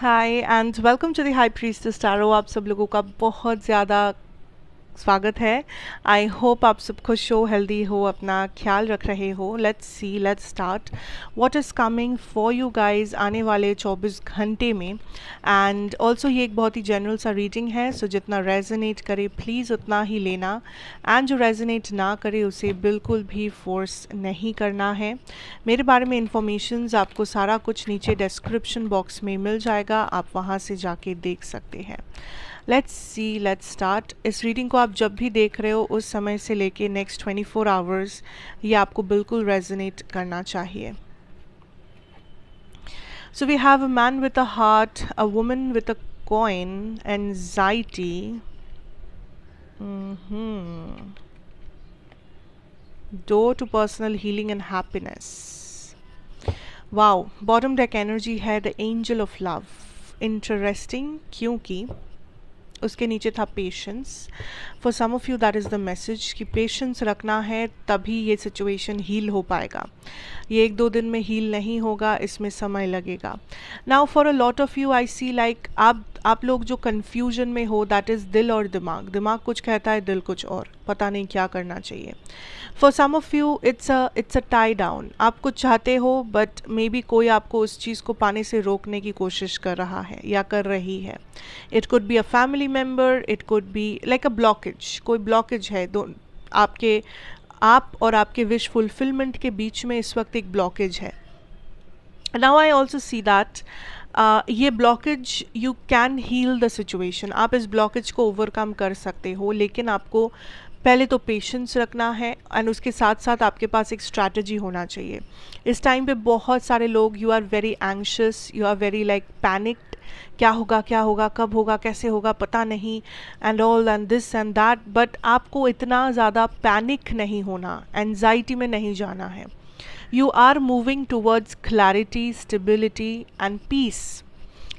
hi and welcome to the high priestess स्टारो आप सब लोगों का बहुत ज़्यादा स्वागत है आई होप आप सब खुश हो हेल्दी हो अपना ख्याल रख रहे हो let's see let's start what is coming for you guys आने वाले 24 घंटे में एंड ऑल्सो ये एक बहुत ही जनरल सा रीडिंग है सो so जितना रेजोनेट करे प्लीज़ उतना ही लेना एंड जो रेजोनेट ना करे उसे बिल्कुल भी फोर्स नहीं करना है मेरे बारे में इंफॉर्मेशन आपको सारा कुछ नीचे डिस्क्रिप्शन बॉक्स में मिल जाएगा आप वहाँ से जाके देख सकते हैं लेट्स सी लेट्स स्टार्ट इस रीडिंग को आप जब भी देख रहे हो उस समय से लेके नेक्स्ट ट्वेंटी फोर आवर्स ये आपको बिल्कुल रेजनेट करना चाहिए so we have a man with a heart a woman with a coin anxiety door to personal healing and happiness wow bottom deck energy है the angel of love interesting क्योंकि उसके नीचे था patience for some of you that is the message कि patience रखना है तभी ये सिचुएशन हील हो पाएगा ये एक दो दिन में हील नहीं होगा इसमें समय लगेगा now for a lot of you I see like आप आप लोग जो कन्फ्यूजन में हो दैट इज़ दिल और दिमाग दिमाग कुछ कहता है दिल कुछ और पता नहीं क्या करना चाहिए for some of you it's a it's a tie down आप कुछ चाहते हो बट मे बी कोई आपको उस चीज़ को पाने से रोकने की कोशिश कर रहा है या कर रही है it could be a family member it could be like a blockage कोई ब्लॉकेज है दो आपके आप और आपके विश फुलफिलमेंट के बीच में इस वक्त एक ब्लॉकेज है now I also see that ये blockage you can heal the situation आप इस ब्लॉकेज को ओवरकम कर सकते हो लेकिन आपको पहले तो पेशेंस रखना है एंड उसके साथ साथ आपके पास एक स्ट्रैटेजी होना चाहिए इस टाइम पे बहुत सारे लोग you are very anxious you are very like panic क्या होगा क्या होगा कब होगा कैसे होगा पता नहीं and all and this and that but आपको इतना ज़्यादा पैनिक नहीं होना एनजाइटी में नहीं जाना है you are moving towards clarity stability and peace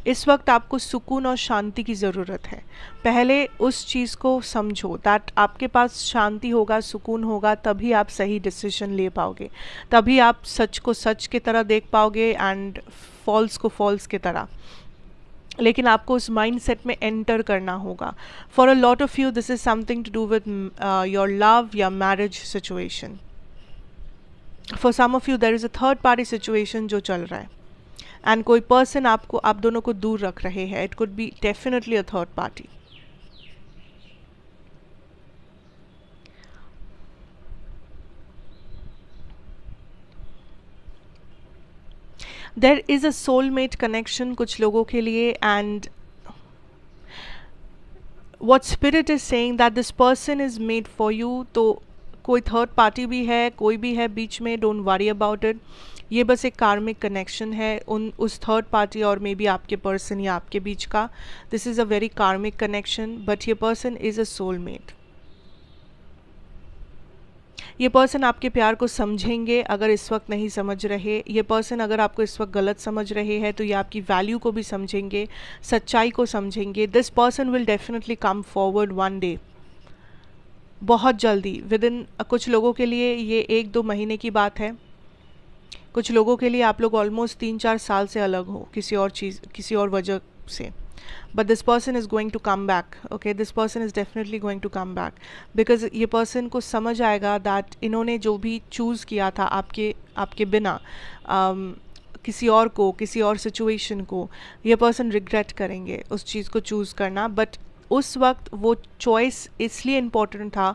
इस वक्त आपको सुकून और शांति की ज़रूरत है पहले उस चीज़ को समझो दैट आपके पास शांति होगा सुकून होगा तभी आप सही डिसीजन ले पाओगे तभी आप सच को सच की तरह देख पाओगे एंड फॉल्स को फॉल्स की तरह लेकिन आपको उस माइंड सेट में एंटर करना होगा for a lot of you this is something to do with your love या marriage situation for some of you there is a third party situation जो चल रहा है एंड कोई पर्सन आपको आप दोनों को दूर रख रहे हैं it could be definitely a third party there is a soulmate connection कुछ लोगों के लिए and what spirit is saying that this person is made for you तो कोई थर्ड पार्टी भी है कोई भी है बीच में डोंट वरी अबाउट इट ये बस एक कार्मिक कनेक्शन है उन उस थर्ड पार्टी और मे बी आपके पर्सन या आपके बीच का this is a very karmic connection but ये पर्सन इज़ अ सोलमेट ये पर्सन आपके प्यार को समझेंगे अगर इस वक्त नहीं समझ रहे ये पर्सन अगर आपको इस वक्त गलत समझ रहे हैं तो ये आपकी वैल्यू को भी समझेंगे सच्चाई को समझेंगे this person will definitely come forward one day बहुत जल्दी विद इन कुछ लोगों के लिए ये एक दो महीने की बात है कुछ लोगों के लिए आप लोग ऑलमोस्ट तीन चार साल से अलग हो किसी और चीज़ किसी और वजह से but this person is going to come back okay this person is definitely going to come back because ये पर्सन को समझ आएगा दैट इन्होंने जो भी चूज़ किया था आपके आपके बिना um, किसी और को किसी और सिचुएशन को ये पर्सन रिग्रेट करेंगे उस चीज़ को चूज़ करना बट उस वक्त वो चॉइस इसलिए इम्पोर्टेंट था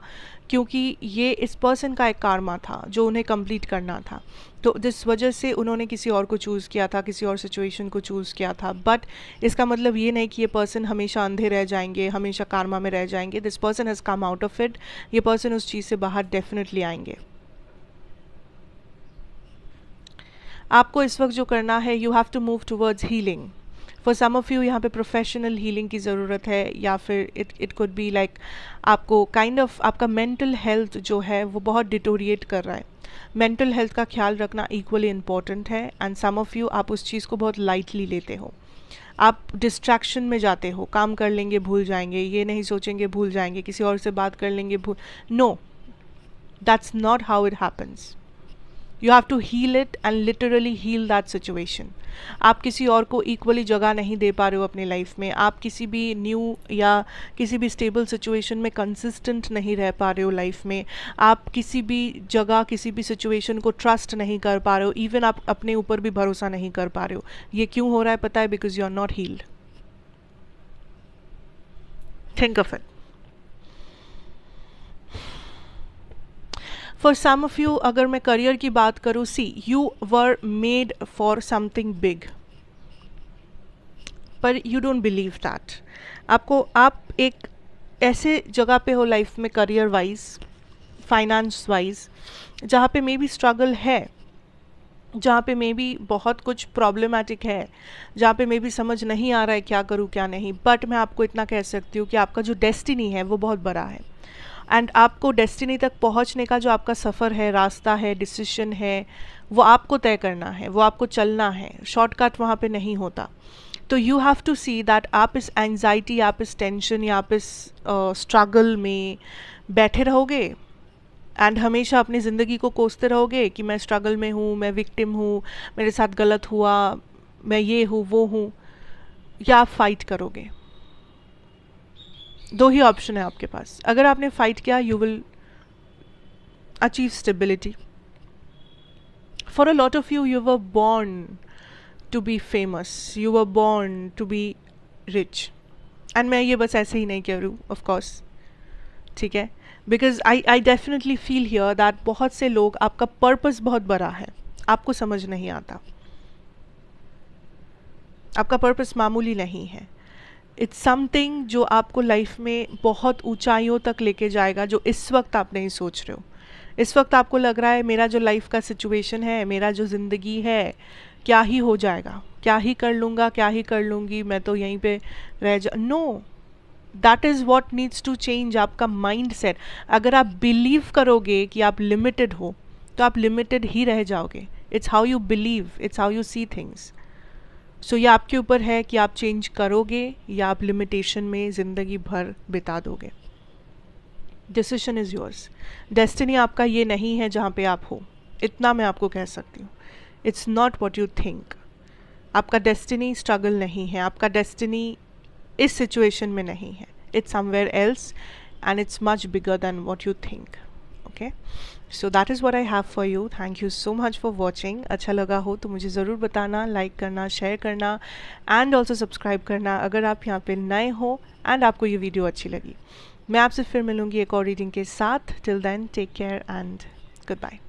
क्योंकि ये इस पर्सन का एक कारमा था जो उन्हें कंप्लीट करना था तो जिस वजह से उन्होंने किसी और को चूज़ किया था किसी और सिचुएशन को चूज़ किया था बट इसका मतलब ये नहीं कि ये पर्सन हमेशा अंधे रह जाएंगे हमेशा कारमा में रह जाएंगे this person has come out of it ये पर्सन उस चीज़ से बाहर डेफिनेटली आएंगे आपको इस वक्त जो करना है you have to move towards healing for some of you यहाँ पे प्रोफेशनल हीलिंग की ज़रूरत है या फिर it it could be like आपको काइंड kind ऑफ of, आपका मेंटल हेल्थ जो है वो बहुत डिटोरिएट कर रहा है मेंटल हेल्थ का ख्याल रखना इक्वली इम्पॉर्टेंट है एंड सम ऑफ़ यू आप उस चीज़ को बहुत लाइटली लेते हो आप डिस्ट्रैक्शन में जाते हो काम कर लेंगे भूल जाएंगे ये नहीं सोचेंगे भूल जाएंगे किसी और से बात कर लेंगे भूल no that's not how it happens you have to heal it and literally heal that situation आप किसी और को इक्वली जगह नहीं दे पा रहे हो अपनी लाइफ में आप किसी भी न्यू या किसी भी स्टेबल सिचुएशन में कंसिस्टेंट नहीं रह पा रहे हो लाइफ में आप किसी भी जगह किसी भी सिचुएशन को ट्रस्ट नहीं कर पा रहे हो इवन आप अपने ऊपर भी भरोसा नहीं कर पा रहे हो ये क्यों हो रहा है पता है because you are not healed think of it for some of you अगर मैं करियर की बात करूँ see you were made for something big पर यू डोंट बिलीव दैट आपको आप एक ऐसे जगह पे हो लाइफ में करियर वाइज फाइनेंस वाइज जहाँ पे मे बी स्ट्रगल है जहाँ पे मे बी बहुत कुछ प्रॉब्लमेटिक है जहाँ पे मे बी समझ नहीं आ रहा है क्या करूँ क्या नहीं बट मैं आपको इतना कह सकती हूँ कि आपका जो डेस्टिनी है वो बहुत बड़ा है एंड आपको डेस्टिनी तक पहुंचने का जो आपका सफ़र है रास्ता है डिसीशन है वो आपको तय करना है वो आपको चलना है शॉर्टकट वहाँ पे नहीं होता तो you have to see that आप इस एंजाइटी आप इस टेंशन या आप इस स्ट्रगल uh, में बैठे रहोगे एंड हमेशा अपनी ज़िंदगी को कोसते रहोगे कि मैं स्ट्रगल में हूँ मैं विक्टिम हूँ मेरे साथ गलत हुआ मैं ये हूँ वो हूँ या आप फाइट करोगे दो ही ऑप्शन है आपके पास अगर आपने फाइट किया you will achieve stability for a lot of you you were born to be famous you were born to be rich and मैं ये बस ऐसे ही नहीं कह रही हूँ ऑफकोर्स ठीक है because I I definitely feel here that बहुत से लोग आपका पर्पज बहुत बड़ा है आपको समझ नहीं आता आपका पर्पस मामूली नहीं है इट्स समथिंग जो आपको लाइफ में बहुत ऊंचाइयों तक लेके जाएगा जो इस वक्त आप नहीं सोच रहे हो इस वक्त आपको लग रहा है मेरा जो लाइफ का सिचुएशन है मेरा जो ज़िंदगी है क्या ही हो जाएगा क्या ही कर लूँगा क्या ही कर लूँगी मैं तो यहीं पे रह जा no that is what needs to change आपका माइंड सेट अगर आप बिलीव करोगे कि आप लिमिटेड हो तो आप लिमिटेड ही रह जाओगे it's how you believe it's how you see things so so, ये आपके ऊपर है कि आप चेंज करोगे या आप लिमिटेशन में ज़िंदगी भर बिता दोगे डिसीशन इज़ योर्स डेस्टिनी आपका ये नहीं है जहाँ पे आप हो इतना मैं आपको कह सकती हूँ it's not what you think आपका डेस्टिनी स्ट्रगल नहीं है आपका डेस्टिनी इस सिचुएशन में नहीं है it's somewhere else and it's much bigger than what you think okay so that is what I have for you thank you so much for watching अच्छा लगा हो तो मुझे ज़रूर बताना लाइक करना शेयर करना एंड ऑल्सो सब्सक्राइब करना अगर आप यहाँ पे नए हो एंड आपको ये वीडियो अच्छी लगी मैं आपसे फिर मिलूंगी एक और रीडिंग के साथ till then take care and good bye